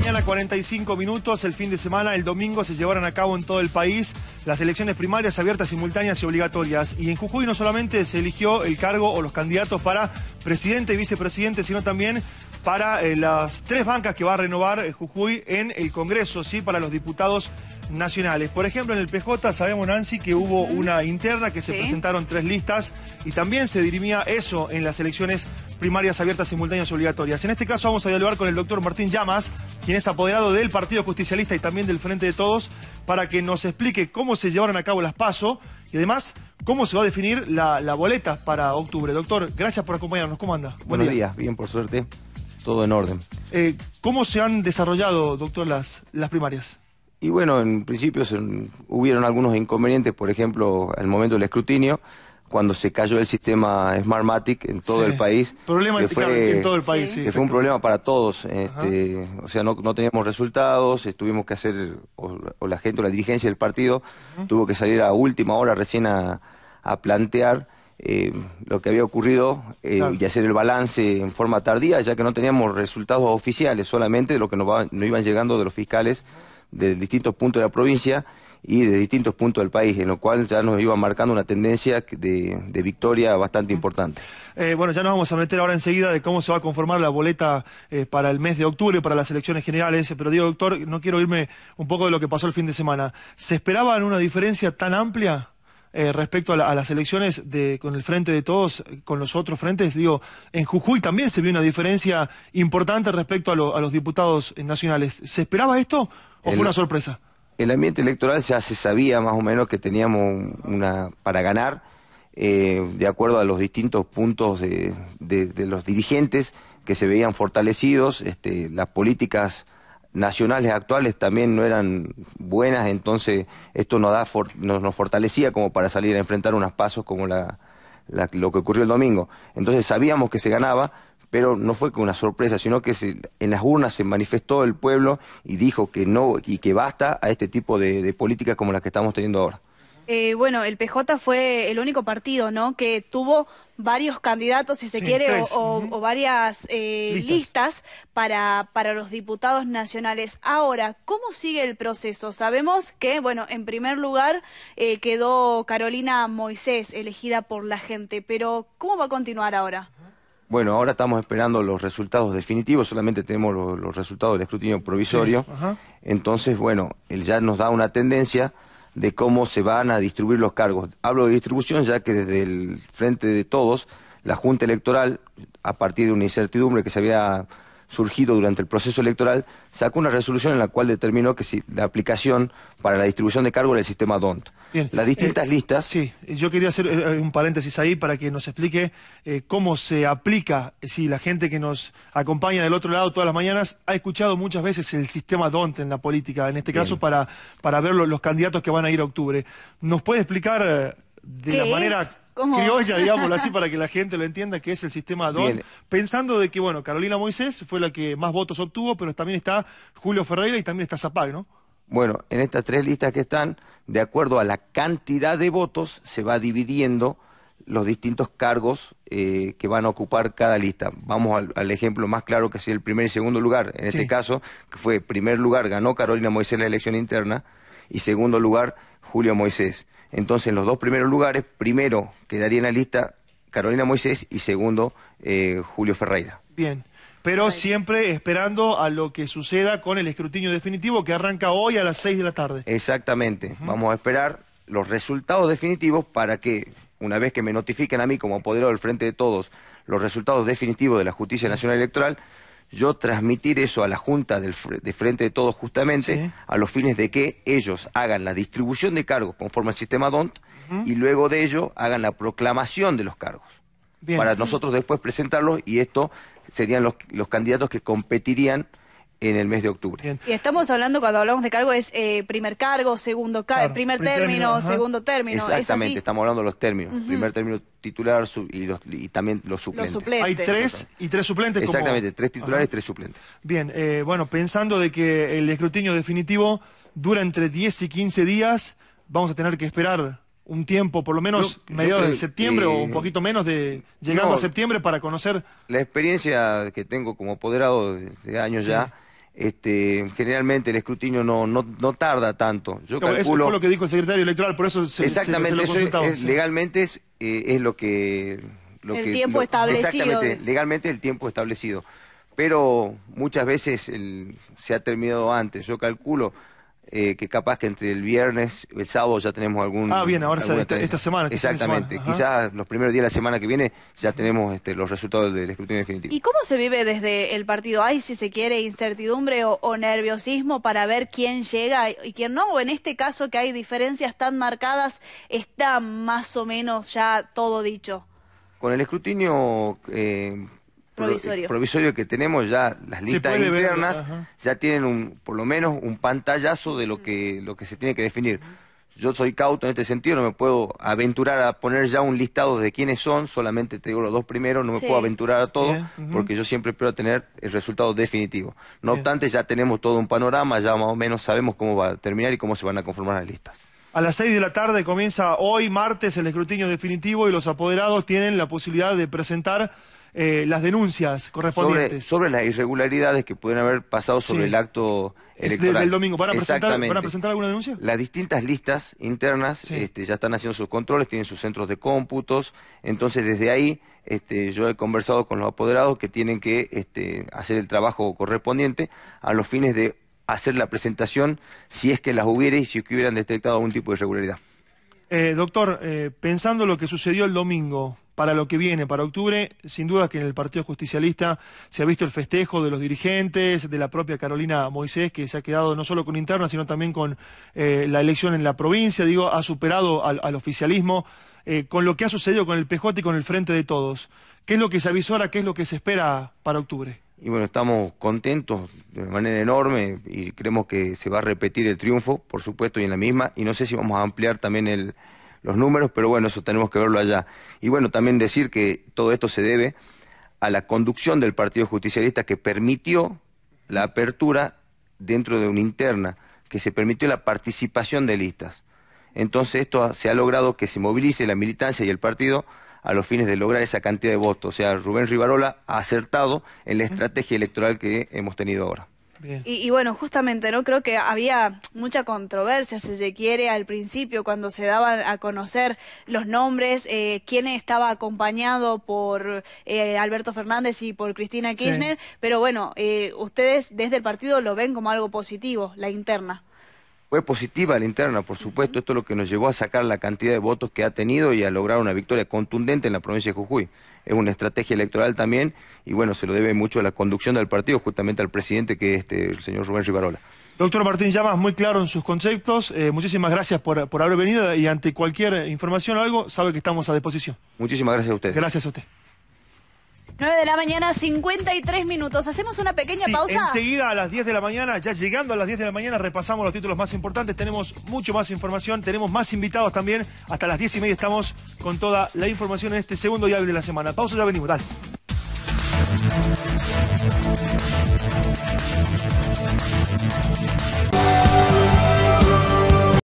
mañana, 45 minutos. El fin de semana, el domingo, se llevaron a cabo en todo el país las elecciones primarias abiertas, simultáneas y obligatorias. Y en Jujuy no solamente se eligió el cargo o los candidatos para presidente y vicepresidente, sino también para eh, las tres bancas que va a renovar eh, Jujuy en el Congreso, ¿sí? para los diputados nacionales. Por ejemplo, en el PJ sabemos, Nancy, que hubo una interna que se presentaron tres listas y también se dirimía eso en las elecciones primarias abiertas simultáneas y obligatorias. En este caso vamos a dialogar con el doctor Martín Llamas, quien es apoderado del Partido Justicialista y también del Frente de Todos, para que nos explique cómo se llevaron a cabo las pasos y además cómo se va a definir la, boleta para octubre. Doctor, gracias por acompañarnos. ¿Cómo anda? Buenos días, bien por suerte todo en orden. Eh, ¿Cómo se han desarrollado, doctor, las, las primarias? Y bueno, en principio se, hubieron algunos inconvenientes, por ejemplo, al momento del escrutinio, cuando se cayó el sistema Smartmatic en todo el país. Problema en todo el país, sí. Que fue un problema para todos. Este, o sea, no, teníamos resultados, tuvimos que hacer, o, la gente o la dirigencia del partido tuvo que salir a última hora recién a, a plantear eh, lo que había ocurrido eh, y hacer el balance en forma tardía, ya que no teníamos resultados oficiales, solamente de lo que nos, iban llegando de los fiscales de distintos puntos de la provincia y de distintos puntos del país, en lo cual ya nos iba marcando una tendencia de, victoria bastante importante. Eh, bueno, ya nos vamos a meter ahora enseguida de cómo se va a conformar la boleta para el mes de octubre, para las elecciones generales, pero digo, doctor, no quiero irme un poco de lo que pasó el fin de semana. ¿Se esperaban una diferencia tan amplia? Eh, respecto a, las elecciones con el frente de todos, con los otros frentes, digo, en Jujuy también se vio una diferencia importante respecto a, los diputados eh, nacionales. ¿Se esperaba esto o fue una sorpresa? El ambiente electoral ya se sabía más o menos que teníamos una para ganar, eh, de acuerdo a los distintos puntos de, los dirigentes que se veían fortalecidos, este, las políticas nacionales actuales también no eran buenas, entonces esto nos, nos, fortalecía como para salir a enfrentar unos pasos como lo que ocurrió el domingo. Entonces sabíamos que se ganaba, pero no fue con una sorpresa, sino que en las urnas se manifestó el pueblo y dijo que no y que basta a este tipo de, de políticas como las que estamos teniendo ahora. Eh, bueno, el PJ fue el único partido, ¿no? Que tuvo varios candidatos, si se quiere, o, varias eh, listas, para, para, los diputados nacionales. Ahora, ¿cómo sigue el proceso? Sabemos que, bueno, en primer lugar eh, quedó Carolina Moisés elegida por la gente, pero ¿cómo va a continuar ahora? Bueno, ahora estamos esperando los resultados definitivos, solamente tenemos los, resultados del escrutinio provisorio. Entonces, bueno, él ya nos da una tendencia de cómo se van a distribuir los cargos. Hablo de distribución ya que desde el frente de todos, la Junta Electoral, a partir de una incertidumbre que se había surgido durante el proceso electoral, sacó una resolución en la cual determinó que la aplicación para la distribución de cargos era el sistema DONT. Las distintas eh, listas. Sí, yo quería hacer eh, eh, un paréntesis ahí para que nos explique cómo se aplica, si la gente que nos acompaña del otro lado todas las mañanas ha escuchado muchas veces el sistema DONT en la política, en este caso para, para ver los, candidatos que van a ir a octubre. ¿Nos puede explicar de la manera criolla, digámoslo así, para que la gente lo entienda, que es el sistema DON. Pensando de que, bueno, Carolina Moisés fue la que más votos obtuvo, pero también está Julio Ferreira y también está Zapag, ¿no? Bueno, en estas tres listas que están, de acuerdo a la cantidad de votos, se va dividiendo los distintos cargos eh, que van a ocupar cada lista. Vamos al, ejemplo más claro que es el primer y segundo lugar. En este caso, que fue primer lugar, ganó Carolina Moisés la elección interna y segundo lugar Julio Moisés. Entonces, en los dos primeros lugares, primero quedaría en la lista Carolina Moisés y segundo eh, Julio Ferreira. Bien, pero siempre esperando a lo que suceda con el escrutinio definitivo que arranca hoy a las seis de la tarde. Exactamente, vamos a esperar los resultados definitivos para que, una vez que me notifiquen a mí como apoderado del Frente de Todos, los resultados definitivos de la Justicia Nacional Electoral, yo transmitir eso a la Junta del, de Frente de Todos justamente a los fines de que ellos hagan la distribución de cargos conforme al sistema DONT y luego de ello hagan la proclamación de los cargos. Para nosotros después presentarlos y esto serían los, los candidatos que competirían en el mes de octubre. Y estamos hablando, cuando hablamos de cargo, es eh, primer cargo, segundo cargo, primer, término, segundo término. Exactamente, estamos hablando de los términos. Primer término titular y, también los suplentes. Hay tres y tres suplentes. Exactamente, tres titulares y tres suplentes. Bien, eh, bueno, pensando de que el escrutinio definitivo dura entre 10 y 15 días, vamos a tener que esperar un tiempo, por lo menos medio de septiembre o un eh, poquito menos de llegando a septiembre para conocer. La experiencia que tengo como apoderado de años ya este, generalmente el escrutinio no, no, no tarda tanto. Yo calculo... Eso fue lo que dijo el secretario electoral, por eso se, se, lo legalmente es, eh, es, lo que... Lo el tiempo establecido. Exactamente, legalmente el tiempo establecido. Pero muchas veces el, se ha terminado antes. Yo calculo eh, que capaz que entre el viernes, el sábado ya tenemos algún... Ah, bien, ahora esta, esta, semana. Este Exactamente, quizás los primeros días de la semana que viene ya tenemos este, los resultados del escrutinio definitivo. ¿Y cómo se vive desde el partido? ¿Hay, si se quiere, incertidumbre o, nerviosismo para ver quién llega y quién no? ¿O en este caso que hay diferencias tan marcadas, está más o menos ya todo dicho? Con el escrutinio... Eh, provisorio. provisorio que tenemos ya las listas internas ya tienen un por lo menos un pantallazo de lo que lo que se tiene que definir. Yo soy cauto en este sentido, no me puedo aventurar a poner ya un listado de quiénes son, solamente te digo los dos primeros, no me puedo aventurar a todo, porque yo siempre espero tener el resultado definitivo. No obstante, ya tenemos todo un panorama, ya más o menos sabemos cómo va a terminar y cómo se van a conformar las listas. A las 6 de la tarde comienza hoy, martes, el escrutinio definitivo y los apoderados tienen la posibilidad de presentar eh, las denuncias correspondientes. Sobre, las irregularidades que pueden haber pasado sobre el acto electoral. el domingo. ¿Van a, presentar, alguna denuncia? Las distintas listas internas este, ya están haciendo sus controles, tienen sus centros de cómputos. Entonces, desde ahí este, yo he conversado con los apoderados que tienen que este, hacer el trabajo correspondiente a los fines de hacer la presentación si es que las hubiera y si es que hubieran detectado algún tipo de irregularidad. Eh, doctor, eh, pensando lo que sucedió el domingo, para lo que viene, para octubre, sin duda que en el Partido Justicialista se ha visto el festejo de los dirigentes, de la propia Carolina Moisés, que se ha quedado no solo con interna, sino también con eh, la elección en la provincia, digo, ha superado al, oficialismo, eh, con lo que ha sucedido con el PJ y con el Frente de Todos. ¿Qué es lo que se ahora qué es lo que se espera para octubre? Y bueno, estamos contentos de manera enorme y creemos que se va a repetir el triunfo, por supuesto, y en la misma, y no sé si vamos a ampliar también el los números, pero bueno, eso tenemos que verlo allá. Y bueno, también decir que todo esto se debe a la conducción del Partido Justicialista que permitió la apertura dentro de una interna, que se permitió la participación de listas. Entonces esto se ha logrado que se movilice la militancia y el partido a los fines de lograr esa cantidad de votos. O sea, Rubén Rivarola ha acertado en la estrategia electoral que hemos tenido ahora. Y, bueno, justamente, ¿no? Creo que había mucha controversia, si se quiere, al principio, cuando se daban a conocer los nombres, eh, quién estaba acompañado por eh, Alberto Fernández y por Cristina Kirchner, pero bueno, eh, ustedes desde el partido lo ven como algo positivo, la interna. Fue positiva la interna, por supuesto, esto es lo que nos llevó a sacar la cantidad de votos que ha tenido y a lograr una victoria contundente en la provincia de Jujuy. Es una estrategia electoral también y bueno, se lo debe mucho a la conducción del partido, justamente al presidente que es este, el señor Rubén Rivarola. Doctor Martín Llamas, muy claro en sus conceptos. Eh, muchísimas gracias por, por haber venido y ante cualquier información o algo, sabe que estamos a disposición. Muchísimas gracias a usted. Gracias a usted. 9 de la mañana, 53 minutos. Hacemos una pequeña pausa. Enseguida a las 10 de la mañana, ya llegando a las 10 de la mañana, repasamos los títulos más importantes. Tenemos mucho más información, tenemos más invitados también. Hasta las 10 y media estamos con toda la información en este segundo día de la semana. Pausa, ya venimos. Dale.